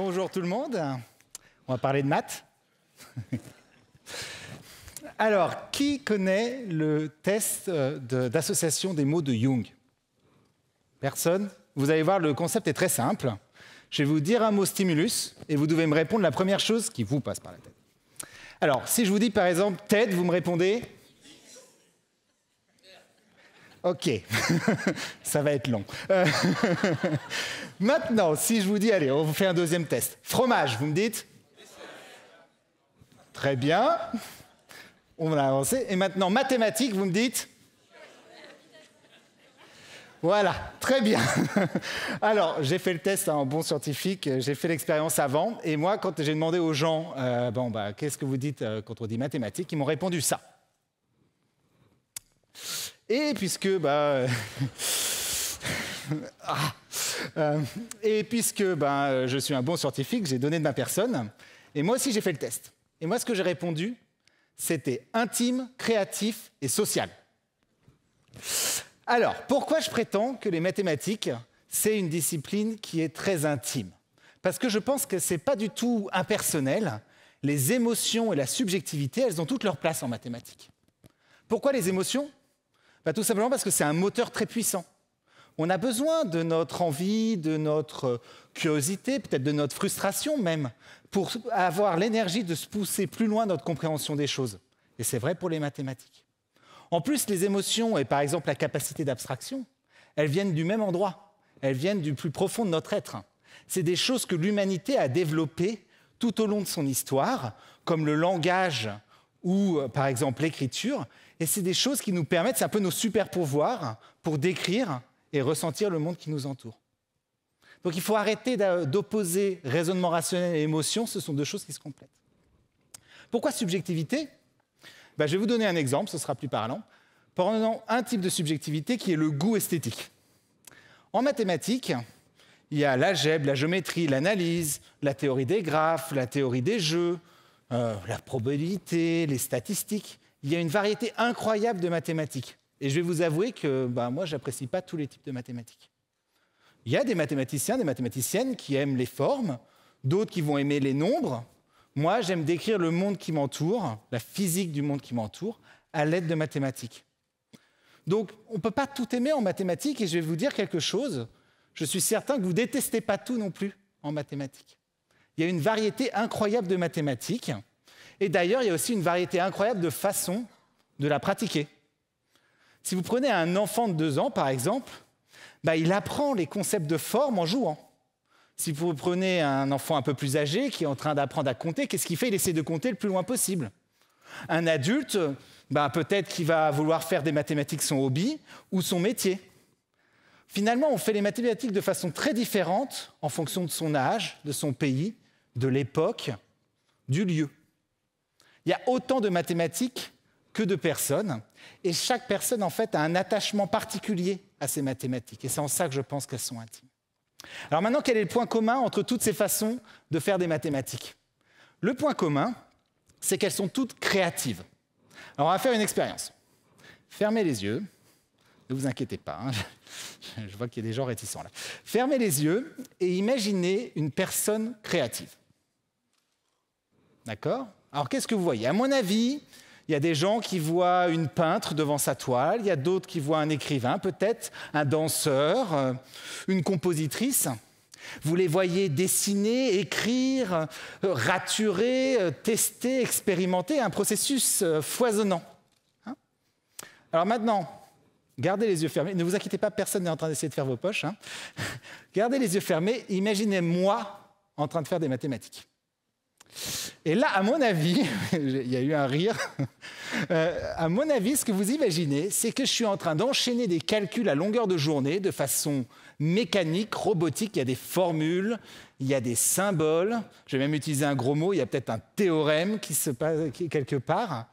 Bonjour tout le monde. On va parler de maths. Alors, qui connaît le test euh, d'association des mots de Jung Personne Vous allez voir, le concept est très simple. Je vais vous dire un mot stimulus et vous devez me répondre la première chose qui vous passe par la tête. Alors, si je vous dis par exemple tête, vous me répondez Ok, ça va être long. Euh, Maintenant, si je vous dis, allez, on vous fait un deuxième test. Fromage, vous me dites Très bien. On a avancé. Et maintenant, mathématiques, vous me dites voilà, très bien. Alors, j'ai fait le test, hein, en bon scientifique, j'ai fait l'expérience avant, et moi, quand j'ai demandé aux gens, euh, bon, bah, qu'est-ce que vous dites euh, quand on dit mathématiques, ils m'ont répondu ça. Et puisque, bah, ah, euh, et puisque ben, euh, je suis un bon scientifique, j'ai donné de ma personne. Et moi aussi, j'ai fait le test. Et moi, ce que j'ai répondu, c'était intime, créatif et social. Alors, pourquoi je prétends que les mathématiques, c'est une discipline qui est très intime Parce que je pense que ce n'est pas du tout impersonnel. Les émotions et la subjectivité, elles ont toutes leur place en mathématiques. Pourquoi les émotions bah, Tout simplement parce que c'est un moteur très puissant. On a besoin de notre envie, de notre euh, curiosité, peut-être de notre frustration même, pour avoir l'énergie de se pousser plus loin notre compréhension des choses. Et c'est vrai pour les mathématiques. En plus, les émotions et par exemple la capacité d'abstraction, elles viennent du même endroit, elles viennent du plus profond de notre être. C'est des choses que l'humanité a développées tout au long de son histoire, comme le langage ou euh, par exemple l'écriture, et c'est des choses qui nous permettent, c'est un peu nos super pouvoirs pour décrire et ressentir le monde qui nous entoure. Donc il faut arrêter d'opposer raisonnement rationnel et émotion, ce sont deux choses qui se complètent. Pourquoi subjectivité bah, Je vais vous donner un exemple, ce sera plus parlant. Prenons un type de subjectivité qui est le goût esthétique. En mathématiques, il y a l'algèbre, la géométrie, l'analyse, la théorie des graphes, la théorie des jeux, euh, la probabilité, les statistiques. Il y a une variété incroyable de mathématiques. Et je vais vous avouer que moi, bah, moi, j'apprécie pas tous les types de mathématiques. Il y a des mathématiciens, des mathématiciennes qui aiment les formes, d'autres qui vont aimer les nombres. Moi, j'aime décrire le monde qui m'entoure, la physique du monde qui m'entoure, à l'aide de mathématiques. Donc, on ne peut pas tout aimer en mathématiques, et je vais vous dire quelque chose. Je suis certain que vous ne détestez pas tout non plus en mathématiques. Il y a une variété incroyable de mathématiques, et d'ailleurs, il y a aussi une variété incroyable de façons de la pratiquer. Si vous prenez un enfant de deux ans, par exemple, bah, il apprend les concepts de forme en jouant. Si vous prenez un enfant un peu plus âgé qui est en train d'apprendre à compter, qu'est-ce qu'il fait Il essaie de compter le plus loin possible. Un adulte, bah, peut-être qu'il va vouloir faire des mathématiques son hobby ou son métier. Finalement, on fait les mathématiques de façon très différente en fonction de son âge, de son pays, de l'époque, du lieu. Il y a autant de mathématiques que de personnes. Et chaque personne, en fait, a un attachement particulier à ces mathématiques. Et c'est en ça que je pense qu'elles sont intimes. Alors maintenant, quel est le point commun entre toutes ces façons de faire des mathématiques Le point commun, c'est qu'elles sont toutes créatives. Alors on va faire une expérience. Fermez les yeux. Ne vous inquiétez pas, hein. je vois qu'il y a des gens réticents là. Fermez les yeux et imaginez une personne créative. D'accord Alors qu'est-ce que vous voyez À mon avis, il y a des gens qui voient une peintre devant sa toile, il y a d'autres qui voient un écrivain, peut-être un danseur, euh, une compositrice. Vous les voyez dessiner, écrire, euh, raturer, euh, tester, expérimenter, un processus foisonnant. Hein. Alors maintenant, gardez les yeux fermés, ne vous inquiétez pas, personne n'est en train d'essayer de faire vos poches. Hein. gardez les yeux fermés, imaginez moi en train de faire des mathématiques. Et là, à mon avis, il y a eu un rire, euh, à mon avis, ce que vous imaginez, c'est que je suis en train d'enchaîner des calculs à longueur de journée de façon mécanique, robotique. Il y a des formules, il y a des symboles. Je vais même utiliser un gros mot, il y a peut-être un théorème qui se passe quelque part.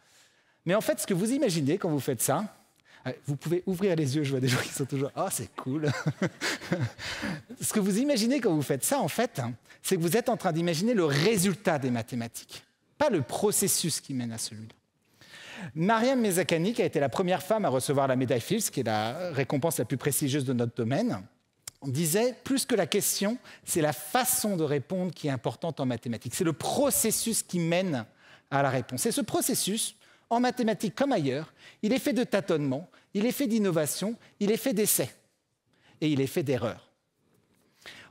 Mais en fait, ce que vous imaginez quand vous faites ça, ah, vous pouvez ouvrir les yeux, je vois des gens qui sont toujours oh, c'est cool Ce que vous imaginez quand vous faites ça, en fait, hein, c'est que vous êtes en train d'imaginer le résultat des mathématiques, pas le processus qui mène à celui-là. Mariam Mezakani, qui a été la première femme à recevoir la médaille Fields, qui est la récompense la plus prestigieuse de notre domaine, disait plus que la question, c'est la façon de répondre qui est importante en mathématiques. C'est le processus qui mène à la réponse. Et ce processus, en mathématiques comme ailleurs, il est fait de tâtonnements, il est fait d'innovations, il est fait d'essais et il est fait d'erreurs.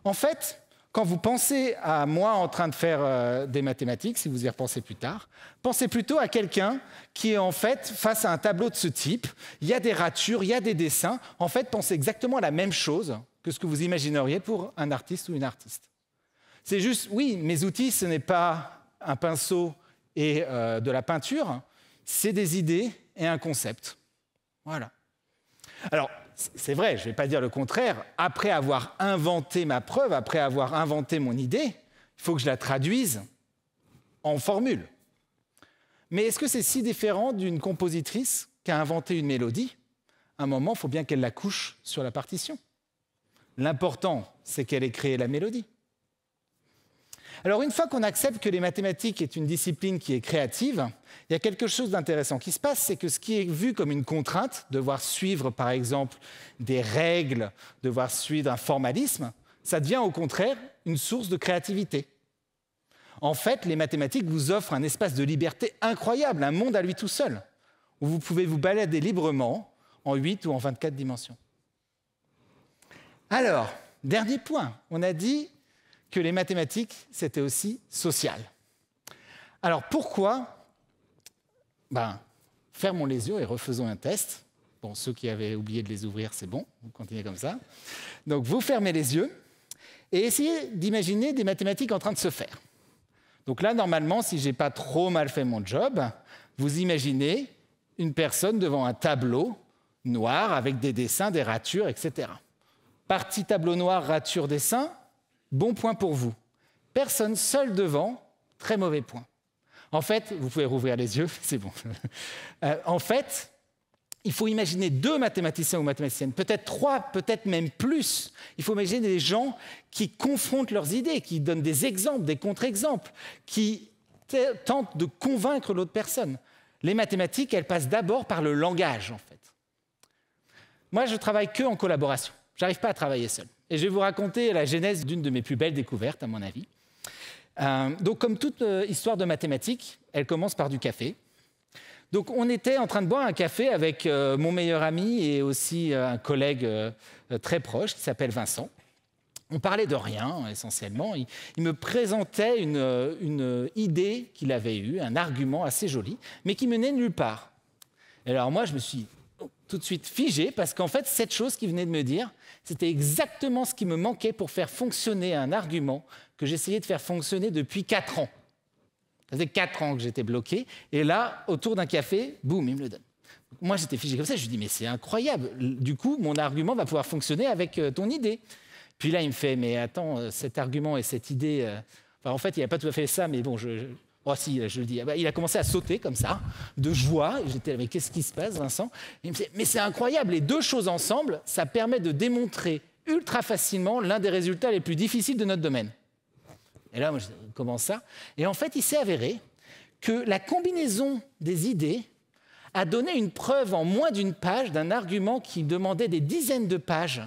En fait, quand vous pensez à moi en train de faire euh, des mathématiques, si vous y repensez plus tard, pensez plutôt à quelqu'un qui est en fait face à un tableau de ce type. Il y a des ratures, il y a des dessins. En fait, pensez exactement à la même chose que ce que vous imagineriez pour un artiste ou une artiste. C'est juste, oui, mes outils, ce n'est pas un pinceau et euh, de la peinture, c'est des idées et un concept. Voilà. Alors, c'est vrai, je ne vais pas dire le contraire. Après avoir inventé ma preuve, après avoir inventé mon idée, il faut que je la traduise en formule. Mais est-ce que c'est si différent d'une compositrice qui a inventé une mélodie À un moment, il faut bien qu'elle la couche sur la partition. L'important, c'est qu'elle ait créé la mélodie. Alors une fois qu'on accepte que les mathématiques est une discipline qui est créative, il y a quelque chose d'intéressant qui se passe, c'est que ce qui est vu comme une contrainte, devoir suivre par exemple des règles, devoir suivre un formalisme, ça devient au contraire une source de créativité. En fait, les mathématiques vous offrent un espace de liberté incroyable, un monde à lui tout seul, où vous pouvez vous balader librement en 8 ou en 24 dimensions. Alors, dernier point, on a dit que les mathématiques, c'était aussi social. Alors pourquoi ben, Fermons les yeux et refaisons un test. Bon, ceux qui avaient oublié de les ouvrir, c'est bon, vous continuez comme ça. Donc vous fermez les yeux et essayez d'imaginer des mathématiques en train de se faire. Donc là, normalement, si je n'ai pas trop mal fait mon job, vous imaginez une personne devant un tableau noir avec des dessins, des ratures, etc. Partie tableau noir, rature, dessin, bon point pour vous. Personne seul devant, très mauvais point. En fait, vous pouvez rouvrir les yeux, c'est bon. Euh, en fait, il faut imaginer deux mathématiciens ou mathématiciennes, peut-être trois, peut-être même plus. Il faut imaginer des gens qui confrontent leurs idées, qui donnent des exemples, des contre-exemples, qui tentent de convaincre l'autre personne. Les mathématiques, elles passent d'abord par le langage, en fait. Moi, je travaille que en collaboration. J'arrive pas à travailler seul. Et je vais vous raconter la genèse d'une de mes plus belles découvertes, à mon avis. Euh, donc, comme toute euh, histoire de mathématiques, elle commence par du café. Donc, on était en train de boire un café avec euh, mon meilleur ami et aussi un collègue très proche qui s'appelle Vincent. On parlait de rien, essentiellement. Il, me présentait une, une idée qu'il avait eue, un argument assez joli, mais qui menait nulle part. Et alors, moi, je me suis tout de suite figé parce qu'en fait, cette chose qu'il venait de me dire, c'était exactement ce qui me manquait pour faire fonctionner un argument que j'essayais de faire fonctionner depuis quatre ans. Ça faisait quatre ans que j'étais bloqué. Et là, autour d'un café, boum, il me le donne. Moi, j'étais figé comme ça. Je lui dis, mais c'est incroyable. Du coup, mon argument va pouvoir fonctionner avec euh, ton idée. Puis là, il me fait, mais attends, euh, cet argument et cette idée. Euh, en fait, il n'y a pas tout à fait ça, mais bon, je, Oh euh, je le dis. Ah bah, il a commencé à sauter comme ça, de joie. J'étais là, mais qu'est-ce qui se passe, Vincent Il me mais c'est incroyable, les deux choses ensemble, ça permet de démontrer ultra facilement l'un des résultats les plus difficiles de notre domaine. Et là, moi, je euh, commence ça Et en fait, il s'est avéré que la combinaison des idées a donné une preuve en moins d'une page d'un argument qui demandait des dizaines de pages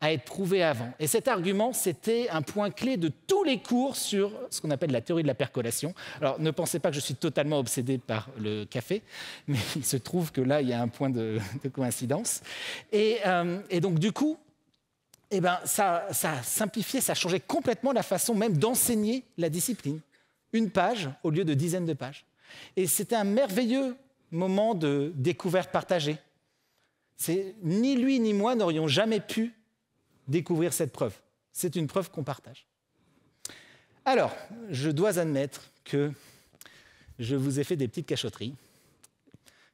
à être prouvé avant. Et cet argument, c'était un point clé de tous les cours sur ce qu'on appelle la théorie de la percolation. Alors ne pensez pas que je suis totalement obsédé par le café, mais il se trouve que là, il y a un point de, coïncidence. Euh, et, donc du coup, eh ben, ça, ça simplifiait, ça changeait complètement la façon même d'enseigner la discipline. Une page au lieu de dizaines de pages. Et c'était un merveilleux moment de découverte partagée. C'est ni lui ni moi n'aurions jamais pu découvrir cette preuve. C'est une preuve qu'on partage. Alors, je dois admettre que je vous ai fait des petites cachotteries.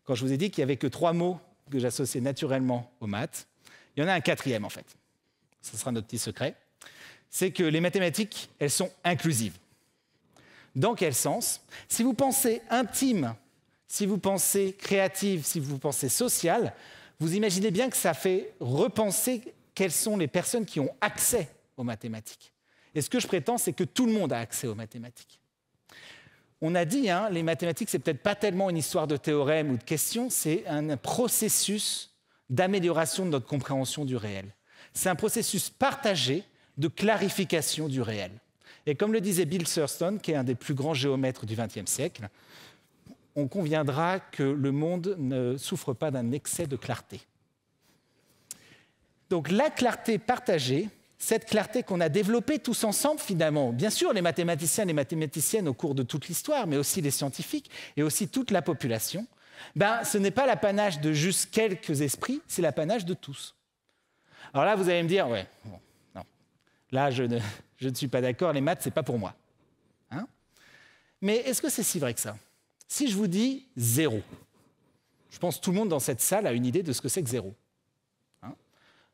Quand je vous ai dit qu'il n'y avait que trois mots que j'associais naturellement aux maths, il y en a un quatrième en fait. Ce sera notre petit secret. C'est que les mathématiques, elles sont inclusives. Dans quel sens Si vous pensez intime, si vous pensez créative, si vous pensez sociale, vous imaginez bien que ça fait repenser quelles sont les personnes qui ont accès aux mathématiques. Et ce que je prétends, c'est que tout le monde a accès aux mathématiques. On a dit, hein, les mathématiques, c'est peut-être pas tellement une histoire de théorème ou de questions, c'est un processus d'amélioration de notre compréhension du réel. C'est un processus partagé de clarification du réel. Et comme le disait Bill Thurston, qui est un des plus grands géomètres du XXe siècle, on conviendra que le monde ne souffre pas d'un excès de clarté. Donc la clarté partagée, cette clarté qu'on a développée tous ensemble finalement, bien sûr les mathématiciens et les mathématiciennes au cours de toute l'histoire, mais aussi les scientifiques et aussi toute la population, ben, ce n'est pas l'apanage de juste quelques esprits, c'est l'apanage de tous. Alors là, vous allez me dire, ouais, non, là je ne, suis pas d'accord, les maths, ce n'est pas pour moi. Hein. mais est-ce que c'est si vrai que ça Si je vous dis zéro, je pense que tout le monde dans cette salle a une idée de ce que c'est que zéro.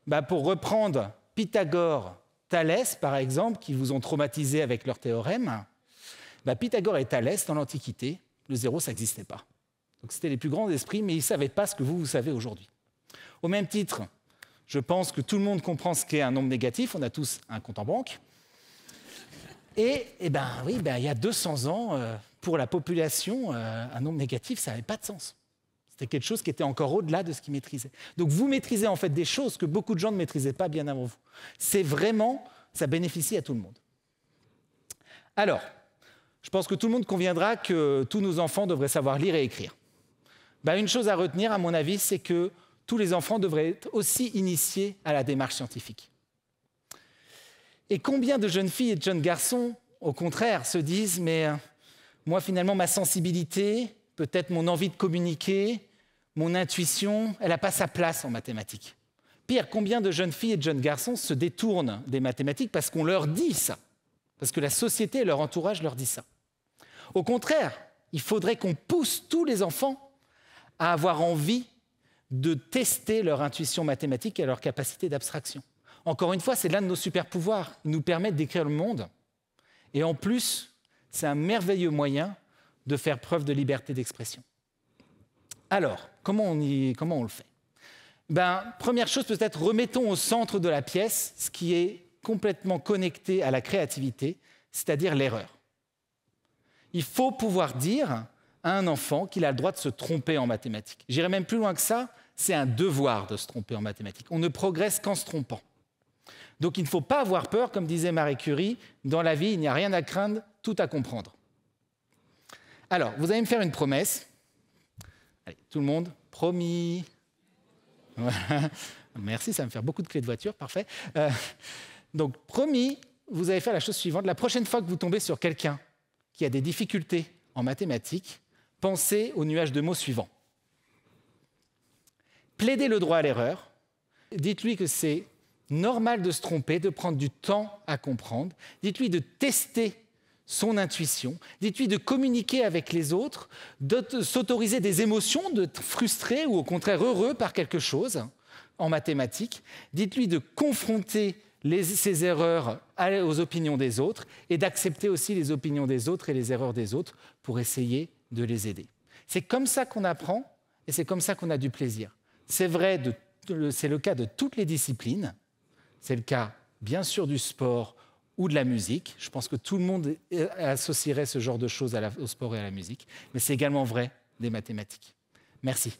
Bah, pour reprendre Pythagore, Thalès, par exemple, qui vous ont traumatisé avec leur théorème, bah, Pythagore et Thalès, dans l'Antiquité, le zéro, ça n'existait pas. Donc c'était les plus grands esprits, mais ils ne savaient pas ce que vous, savez aujourd'hui. Au même titre, je pense que tout le monde comprend ce qu'est un nombre négatif, on a tous un compte en banque. Et, eh ben oui, ben, il y a 200 ans, euh, pour la population, euh, un nombre négatif, ça n'avait pas de sens. C'est quelque chose qui était encore au-delà de ce qu'ils maîtrisaient. Donc vous maîtrisez en fait des choses que beaucoup de gens ne maîtrisaient pas bien avant vous. C'est vraiment, ça bénéficie à tout le monde. Alors, je pense que tout le monde conviendra que tous nos enfants devraient savoir lire et écrire. Ben, une chose à retenir, à mon avis, c'est que tous les enfants devraient être aussi initiés à la démarche scientifique. Et combien de jeunes filles et de jeunes garçons, au contraire, se disent, mais euh, moi finalement, ma sensibilité, peut-être mon envie de communiquer, mon intuition, elle n'a pas sa place en mathématiques. Pire, combien de jeunes filles et de jeunes garçons se détournent des mathématiques parce qu'on leur dit ça, parce que la société et leur entourage leur dit ça. Au contraire, il faudrait qu'on pousse tous les enfants à avoir envie de tester leur intuition mathématique et leur capacité d'abstraction. Encore une fois, c'est l'un de nos super pouvoirs. Ils nous permettent d'écrire le monde. Et en plus, c'est un merveilleux moyen de faire preuve de liberté d'expression. Alors, comment on, le fait ben, Première chose, peut-être remettons au centre de la pièce ce qui est complètement connecté à la créativité, c'est-à-dire l'erreur. Il faut pouvoir dire à un enfant qu'il a le droit de se tromper en mathématiques. J'irai même plus loin que ça, c'est un devoir de se tromper en mathématiques. On ne progresse qu'en se trompant. Donc il ne faut pas avoir peur, comme disait Marie Curie, dans la vie, il n'y a rien à craindre, tout à comprendre. Alors, vous allez me faire une promesse, Allez, tout le monde, promis. Merci, ça va me faire beaucoup de clés de voiture, parfait. Euh, donc, promis, vous allez faire la chose suivante. La prochaine fois que vous tombez sur quelqu'un qui a des difficultés en mathématiques, pensez au nuage de mots suivant. Plaidez le droit à l'erreur. Dites-lui que c'est normal de se tromper, de prendre du temps à comprendre. Dites-lui de tester son intuition, dites-lui de communiquer avec les autres, de s'autoriser des émotions, d'être frustré ou au contraire heureux par quelque chose en mathématiques. Dites-lui de confronter ses erreurs aux opinions des autres et d'accepter aussi les opinions des autres et les erreurs des autres pour essayer de les aider. C'est comme ça qu'on apprend et c'est comme ça qu'on a du plaisir. C'est vrai, c'est le cas de toutes les disciplines. C'est le cas, bien sûr, du sport, ou de la musique. Je pense que tout le monde associerait ce genre de choses au sport et à la musique. Mais c'est également vrai des mathématiques. Merci.